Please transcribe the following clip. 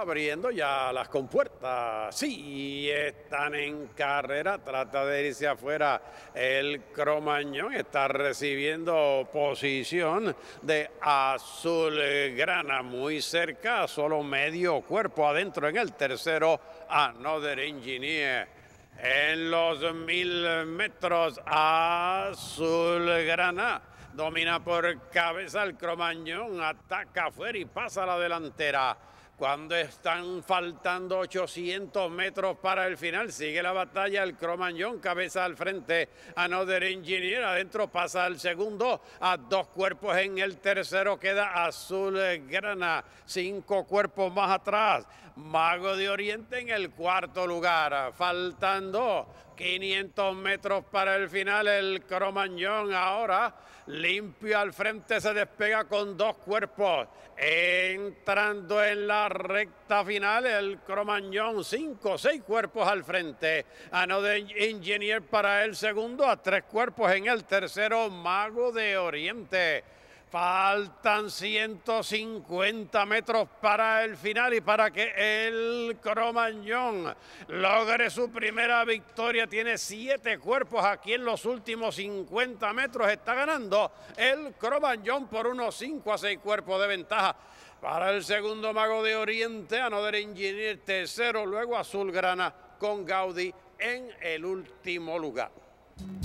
abriendo ya las compuertas. Sí, están en carrera, trata de irse afuera. El Cromañón está recibiendo posición de Azul Grana muy cerca, solo medio cuerpo adentro en el tercero, a Another Engineer. En los mil metros, Azul Grana domina por cabeza el cromañón, ataca afuera y pasa la delantera. Cuando están faltando 800 metros para el final, sigue la batalla. El Cromañón, cabeza al frente. Another Engineer adentro pasa al segundo. A dos cuerpos en el tercero queda Azul Grana. Cinco cuerpos más atrás. Mago de Oriente en el cuarto lugar. Faltando 500 metros para el final. El Cromañón ahora limpio al frente. Se despega con dos cuerpos. Entrando en la recta final, el Cromañón, cinco, seis cuerpos al frente. de Ingenier para el segundo, a tres cuerpos en el tercero, Mago de Oriente. Faltan 150 metros para el final y para que el Cromañón logre su primera victoria. Tiene siete cuerpos aquí en los últimos 50 metros. Está ganando el Cromañón por unos 5 a 6 cuerpos de ventaja. Para el segundo mago de Oriente, Anoder Ingenier, tercero, luego Azulgrana con Gaudi en el último lugar.